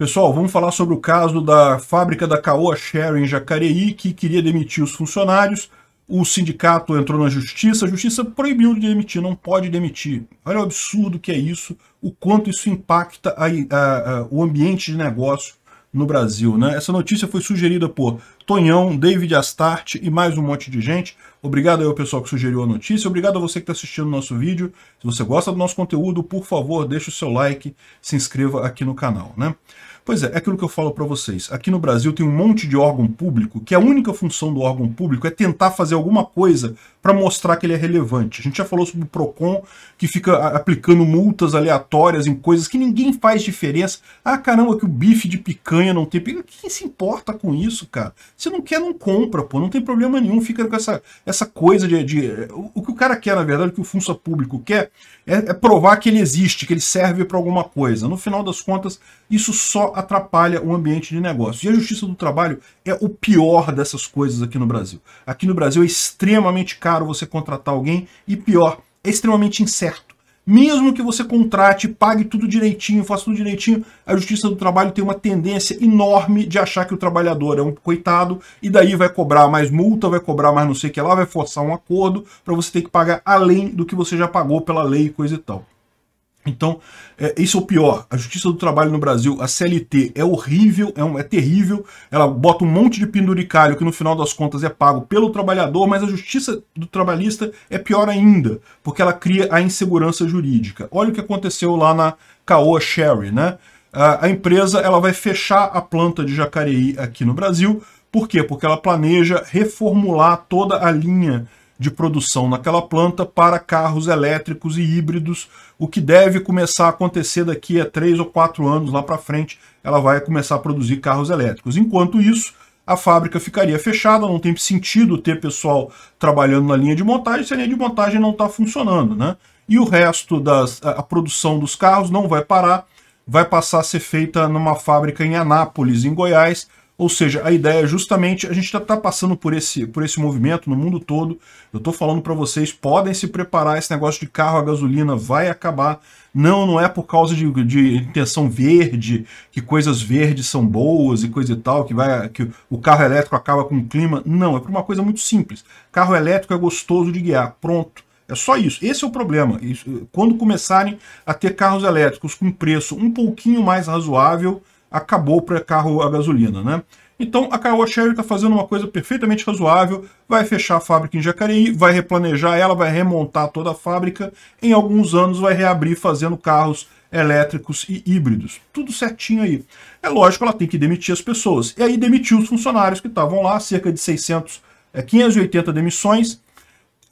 Pessoal, vamos falar sobre o caso da fábrica da Caoa Sherry em Jacareí, que queria demitir os funcionários. O sindicato entrou na justiça, a justiça proibiu de demitir, não pode demitir. Olha o absurdo que é isso, o quanto isso impacta a, a, a, o ambiente de negócio no Brasil. Né? Essa notícia foi sugerida por Tonhão, David Astarte e mais um monte de gente. Obrigado ao pessoal que sugeriu a notícia, obrigado a você que está assistindo o nosso vídeo. Se você gosta do nosso conteúdo, por favor, deixe o seu like, se inscreva aqui no canal, né? Pois é, é aquilo que eu falo para vocês. Aqui no Brasil tem um monte de órgão público que a única função do órgão público é tentar fazer alguma coisa para mostrar que ele é relevante. A gente já falou sobre o Procon, que fica aplicando multas aleatórias em coisas que ninguém faz diferença. Ah, caramba, que o bife de picanha não tem Quem se importa com isso, cara? Se não quer, não compra, pô. Não tem problema nenhum. Fica com essa, essa coisa de. de o, que o cara quer, na verdade, o que o funça público quer, é, é provar que ele existe, que ele serve para alguma coisa. No final das contas, isso só atrapalha o ambiente de negócio. E a justiça do trabalho é o pior dessas coisas aqui no Brasil. Aqui no Brasil é extremamente caro você contratar alguém e pior, é extremamente incerto mesmo que você contrate, pague tudo direitinho, faça tudo direitinho, a Justiça do Trabalho tem uma tendência enorme de achar que o trabalhador é um coitado e daí vai cobrar mais multa, vai cobrar mais não sei o que lá, vai forçar um acordo para você ter que pagar além do que você já pagou pela lei e coisa e tal. Então, é, isso é o pior. A justiça do trabalho no Brasil, a CLT, é horrível, é, um, é terrível. Ela bota um monte de penduricalho que no final das contas é pago pelo trabalhador, mas a justiça do trabalhista é pior ainda, porque ela cria a insegurança jurídica. Olha o que aconteceu lá na Caoa Sherry, né? A, a empresa ela vai fechar a planta de Jacareí aqui no Brasil. Por quê? Porque ela planeja reformular toda a linha de produção naquela planta para carros elétricos e híbridos, o que deve começar a acontecer daqui a três ou quatro anos lá para frente. Ela vai começar a produzir carros elétricos. Enquanto isso, a fábrica ficaria fechada, não tem sentido ter pessoal trabalhando na linha de montagem se a linha de montagem não está funcionando, né? E o resto da produção dos carros não vai parar, vai passar a ser feita numa fábrica em Anápolis, em Goiás, ou seja, a ideia é justamente a gente está passando por esse, por esse movimento no mundo todo. Eu estou falando para vocês, podem se preparar, esse negócio de carro a gasolina vai acabar. Não, não é por causa de, de intenção verde, que coisas verdes são boas e coisa e tal, que, vai, que o carro elétrico acaba com o clima. Não, é por uma coisa muito simples. Carro elétrico é gostoso de guiar, pronto. É só isso. Esse é o problema. quando começarem a ter carros elétricos com preço um pouquinho mais razoável, acabou para carro a gasolina, né? Então a Caoa Sherry está fazendo uma coisa perfeitamente razoável, vai fechar a fábrica em Jacareí, vai replanejar ela, vai remontar toda a fábrica, em alguns anos vai reabrir fazendo carros elétricos e híbridos. Tudo certinho aí. É lógico, ela tem que demitir as pessoas. E aí demitiu os funcionários que estavam lá, cerca de 600, é, 580 demissões.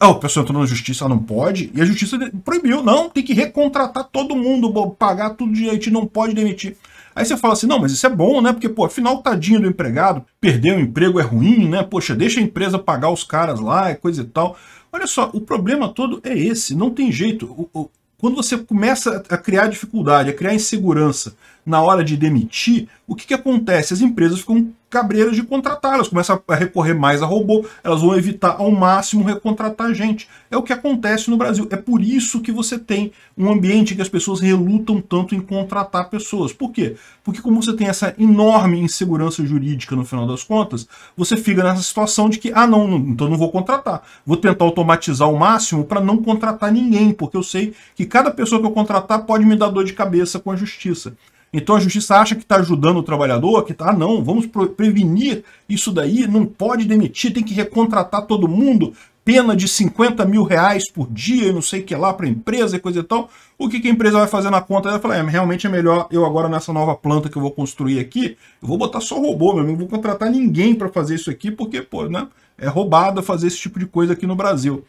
Ah, o pessoal entrou na justiça, ah, não pode. E a justiça proibiu, não, tem que recontratar todo mundo, pagar tudo direito, não pode demitir. Aí você fala assim, não, mas isso é bom, né? Porque, pô, afinal, tadinho do empregado, perder o emprego é ruim, né? Poxa, deixa a empresa pagar os caras lá, é coisa e tal. Olha só, o problema todo é esse, não tem jeito. O, o, quando você começa a criar dificuldade, a criar insegurança na hora de demitir, o que, que acontece? As empresas ficam cabreiras de contratar, elas começam a recorrer mais a robô, elas vão evitar ao máximo recontratar gente. É o que acontece no Brasil. É por isso que você tem um ambiente que as pessoas relutam tanto em contratar pessoas. Por quê? Porque como você tem essa enorme insegurança jurídica no final das contas, você fica nessa situação de que, ah não, não então não vou contratar. Vou tentar automatizar ao máximo para não contratar ninguém, porque eu sei que cada pessoa que eu contratar pode me dar dor de cabeça com a justiça. Então a justiça acha que está ajudando o trabalhador, que está, ah, não, vamos prevenir isso daí, não pode demitir, tem que recontratar todo mundo, pena de 50 mil reais por dia e não sei o que lá para a empresa e coisa e tal. O que, que a empresa vai fazer na conta? Ela fala, é, realmente é melhor eu agora nessa nova planta que eu vou construir aqui, eu vou botar só robô, meu amigo, não vou contratar ninguém para fazer isso aqui, porque, pô, né, é roubada fazer esse tipo de coisa aqui no Brasil.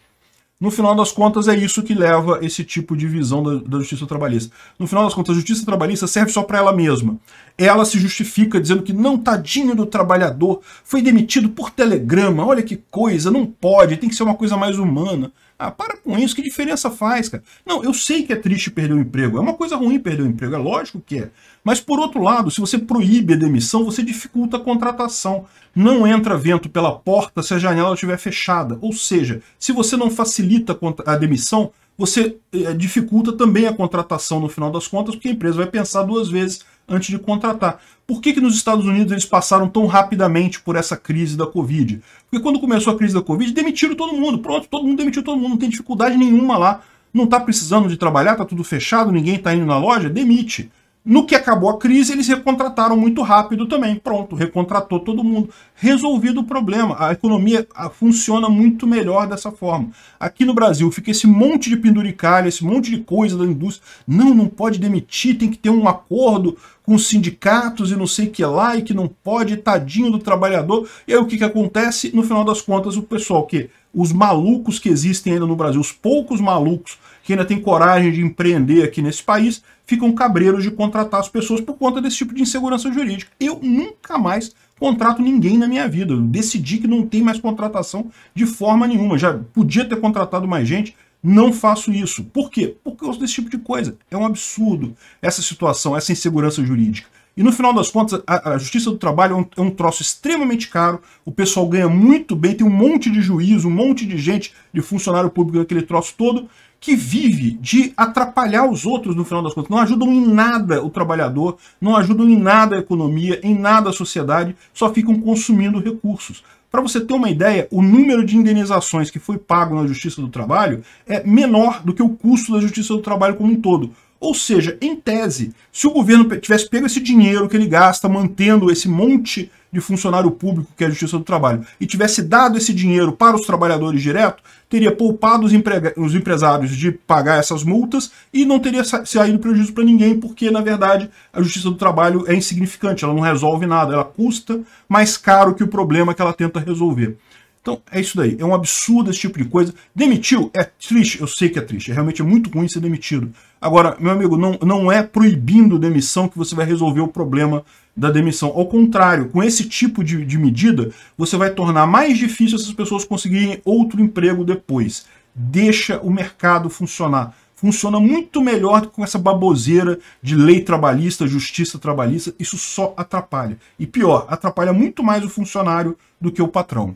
No final das contas, é isso que leva esse tipo de visão da, da justiça trabalhista. No final das contas, a justiça trabalhista serve só para ela mesma. Ela se justifica dizendo que não, tadinho do trabalhador, foi demitido por telegrama, olha que coisa, não pode, tem que ser uma coisa mais humana. Ah, para com isso, que diferença faz, cara? Não, eu sei que é triste perder o emprego, é uma coisa ruim perder o emprego, é lógico que é. Mas por outro lado, se você proíbe a demissão, você dificulta a contratação. Não entra vento pela porta se a janela estiver fechada. Ou seja, se você não facilita a demissão, você eh, dificulta também a contratação no final das contas, porque a empresa vai pensar duas vezes antes de contratar. Por que, que nos Estados Unidos eles passaram tão rapidamente por essa crise da Covid? Porque quando começou a crise da Covid, demitiram todo mundo. Pronto, todo mundo demitiu todo mundo, não tem dificuldade nenhuma lá. Não está precisando de trabalhar, está tudo fechado, ninguém está indo na loja, demite. No que acabou a crise, eles recontrataram muito rápido também. Pronto, recontratou todo mundo. Resolvido o problema. A economia ah, funciona muito melhor dessa forma. Aqui no Brasil fica esse monte de penduricalha, esse monte de coisa da indústria. Não, não pode demitir, tem que ter um acordo com os sindicatos e não sei o que lá, e que não pode, tadinho do trabalhador. E aí o que, que acontece? No final das contas, o pessoal que os malucos que existem ainda no Brasil, os poucos malucos que ainda têm coragem de empreender aqui nesse país, ficam cabreiros de contratar as pessoas por conta desse tipo de insegurança jurídica. Eu nunca mais contrato ninguém na minha vida. Eu decidi que não tem mais contratação de forma nenhuma. Já podia ter contratado mais gente, não faço isso. Por quê? Por causa desse tipo de coisa. É um absurdo essa situação, essa insegurança jurídica. E no final das contas, a, a justiça do trabalho é um, é um, troço extremamente caro, o pessoal ganha muito bem, tem um monte de juízo, um monte de gente, de funcionário público, daquele troço todo, que vive de atrapalhar os outros no final das contas. Não ajudam em nada o trabalhador, não ajudam em nada a economia, em nada a sociedade, só ficam consumindo recursos. Para você ter uma ideia, o número de indenizações que foi pago na Justiça do Trabalho é menor do que o custo da Justiça do Trabalho como um todo. Ou seja, em tese, se o governo tivesse pego esse dinheiro que ele gasta mantendo esse monte de funcionário público que é a Justiça do Trabalho e tivesse dado esse dinheiro para os trabalhadores direto, teria poupado os, os empresários de pagar essas multas e não teria sa saído prejuízo para ninguém, porque, na verdade, a Justiça do Trabalho é insignificante, ela não resolve nada, ela custa mais caro que o problema que ela tenta resolver. Então é isso daí, é um absurdo esse tipo de coisa. Demitiu, é triste, eu sei que é triste, é realmente é muito ruim ser demitido. Agora, meu amigo, não, não é proibindo demissão que você vai resolver o problema da demissão. Ao contrário, com esse tipo de, de medida, você vai tornar mais difícil essas pessoas conseguirem outro emprego depois. Deixa o mercado funcionar funciona muito melhor do que com essa baboseira de lei trabalhista, justiça trabalhista. Isso só atrapalha. E pior, atrapalha muito mais o funcionário do que o patrão.